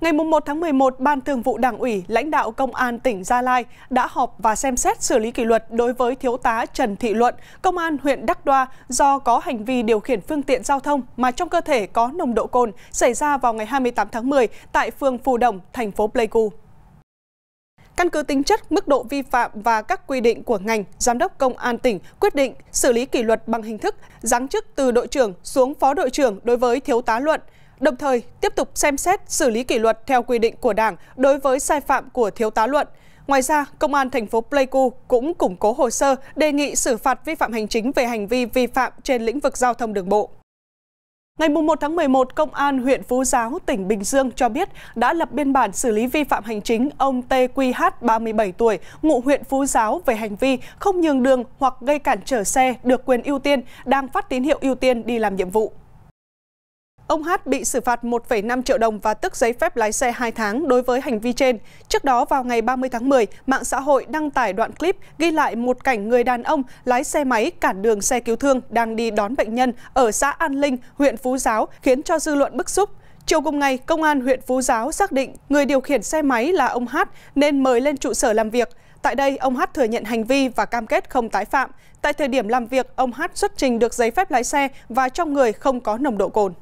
Ngày 1 tháng 11, Ban Thường vụ Đảng ủy, lãnh đạo Công an tỉnh Gia Lai đã họp và xem xét xử lý kỷ luật đối với Thiếu tá Trần Thị Luận, Công an huyện Đắc Đoa do có hành vi điều khiển phương tiện giao thông mà trong cơ thể có nồng độ cồn xảy ra vào ngày 28 tháng 10 tại phường Phù Đồng, thành phố Pleiku. Căn cứ tính chất, mức độ vi phạm và các quy định của ngành, Giám đốc Công an tỉnh quyết định xử lý kỷ luật bằng hình thức giáng chức từ đội trưởng xuống phó đội trưởng đối với thiếu tá Luận – đồng thời tiếp tục xem xét xử lý kỷ luật theo quy định của Đảng đối với sai phạm của thiếu tá Luận. Ngoài ra, Công an thành phố Pleiku cũng củng cố hồ sơ đề nghị xử phạt vi phạm hành chính về hành vi vi phạm trên lĩnh vực giao thông đường bộ. Ngày 1 tháng 11, Công an huyện Phú Giáo, tỉnh Bình Dương cho biết đã lập biên bản xử lý vi phạm hành chính ông TQH, 37 tuổi, ngụ huyện Phú Giáo về hành vi không nhường đường hoặc gây cản trở xe được quyền ưu tiên đang phát tín hiệu ưu tiên đi làm nhiệm vụ. Ông Hát bị xử phạt 1,5 triệu đồng và tước giấy phép lái xe 2 tháng đối với hành vi trên. Trước đó vào ngày 30 tháng 10, mạng xã hội đăng tải đoạn clip ghi lại một cảnh người đàn ông lái xe máy cản đường xe cứu thương đang đi đón bệnh nhân ở xã An Linh, huyện Phú Giáo khiến cho dư luận bức xúc. Chiều cùng ngày, Công an huyện Phú Giáo xác định người điều khiển xe máy là ông Hát nên mời lên trụ sở làm việc. Tại đây, ông Hát thừa nhận hành vi và cam kết không tái phạm. Tại thời điểm làm việc, ông Hát xuất trình được giấy phép lái xe và trong người không có nồng độ cồn.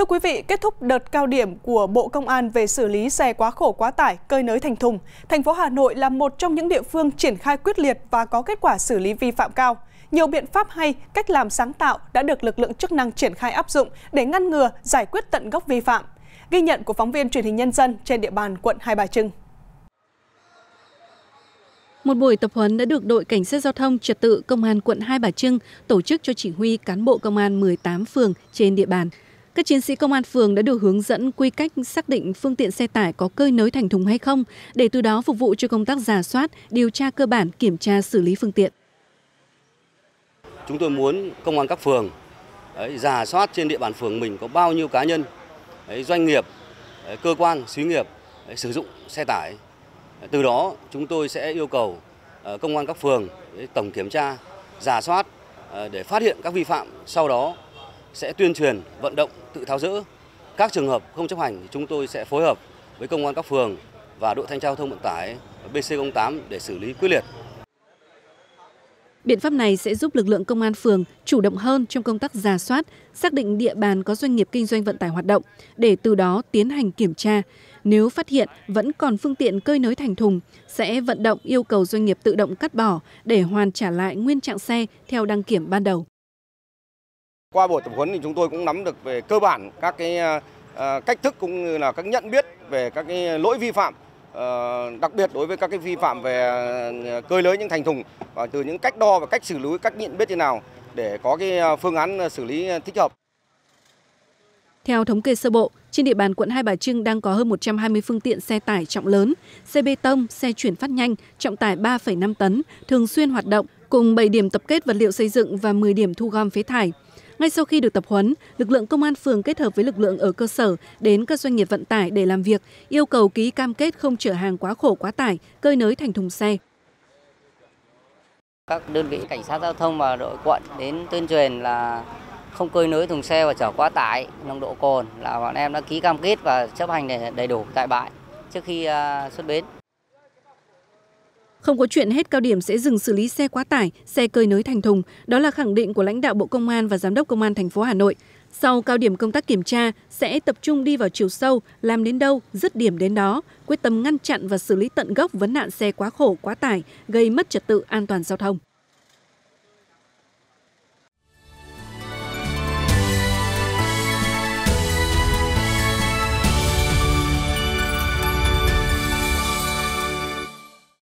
Thưa quý vị, kết thúc đợt cao điểm của Bộ Công an về xử lý xe quá khổ quá tải, cơi nới thành thùng, thành phố Hà Nội là một trong những địa phương triển khai quyết liệt và có kết quả xử lý vi phạm cao. Nhiều biện pháp hay, cách làm sáng tạo đã được lực lượng chức năng triển khai áp dụng để ngăn ngừa, giải quyết tận gốc vi phạm. Ghi nhận của phóng viên truyền hình nhân dân trên địa bàn quận Hai Bà Trưng. Một buổi tập huấn đã được đội cảnh sát giao thông trật tự công an quận Hai Bà Trưng tổ chức cho chỉ huy cán bộ công an 18 phường trên địa bàn các chiến sĩ công an phường đã được hướng dẫn quy cách xác định phương tiện xe tải có cơi nới thành thùng hay không, để từ đó phục vụ cho công tác giả soát, điều tra cơ bản, kiểm tra xử lý phương tiện. Chúng tôi muốn công an các phường ấy, giả soát trên địa bàn phường mình có bao nhiêu cá nhân, ấy, doanh nghiệp, ấy, cơ quan, xí nghiệp ấy, sử dụng xe tải. Từ đó chúng tôi sẽ yêu cầu ờ, công an các phường ấy, tổng kiểm tra, giả soát ờ, để phát hiện các vi phạm, sau đó sẽ tuyên truyền, vận động tự tháo rỡ. Các trường hợp không chấp hành thì chúng tôi sẽ phối hợp với công an các phường và đội thanh tra giao thông vận tải BC08 để xử lý quyết liệt. Biện pháp này sẽ giúp lực lượng công an phường chủ động hơn trong công tác giả soát, xác định địa bàn có doanh nghiệp kinh doanh vận tải hoạt động để từ đó tiến hành kiểm tra. Nếu phát hiện vẫn còn phương tiện cơi nới thành thùng, sẽ vận động yêu cầu doanh nghiệp tự động cắt bỏ để hoàn trả lại nguyên trạng xe theo đăng kiểm ban đầu. Qua buổi tập huấn thì chúng tôi cũng nắm được về cơ bản các cái ờ, ờ, cách thức cũng như là các nhận biết về các cái lỗi vi phạm ờ, đặc biệt đối với các cái vi phạm về cơi lưới những thành thùng và từ những cách đo và cách xử lý cách nhận biết thế nào để có cái phương án xử lý thích hợp. Theo thống kê sơ bộ, trên địa bàn quận Hai Bà Trưng đang có hơn 120 phương tiện xe tải trọng lớn, xe bê tông, xe chuyển phát nhanh, trọng tải 3,5 tấn, thường xuyên hoạt động, cùng 7 điểm tập kết vật liệu xây dựng và 10 điểm thu gom phế thải. Ngay sau khi được tập huấn, lực lượng công an phường kết hợp với lực lượng ở cơ sở đến các doanh nghiệp vận tải để làm việc, yêu cầu ký cam kết không chở hàng quá khổ quá tải, cơi nới thành thùng xe. Các đơn vị cảnh sát giao thông và đội quận đến tuyên truyền là không cơi nới thùng xe và chở quá tải, nồng độ cồn là bọn em đã ký cam kết và chấp hành đầy đủ tại bãi trước khi à, xuất bến. Không có chuyện hết cao điểm sẽ dừng xử lý xe quá tải, xe cơi nới thành thùng, đó là khẳng định của lãnh đạo Bộ Công an và Giám đốc Công an thành phố Hà Nội. Sau cao điểm công tác kiểm tra sẽ tập trung đi vào chiều sâu, làm đến đâu, dứt điểm đến đó, quyết tâm ngăn chặn và xử lý tận gốc vấn nạn xe quá khổ, quá tải, gây mất trật tự an toàn giao thông.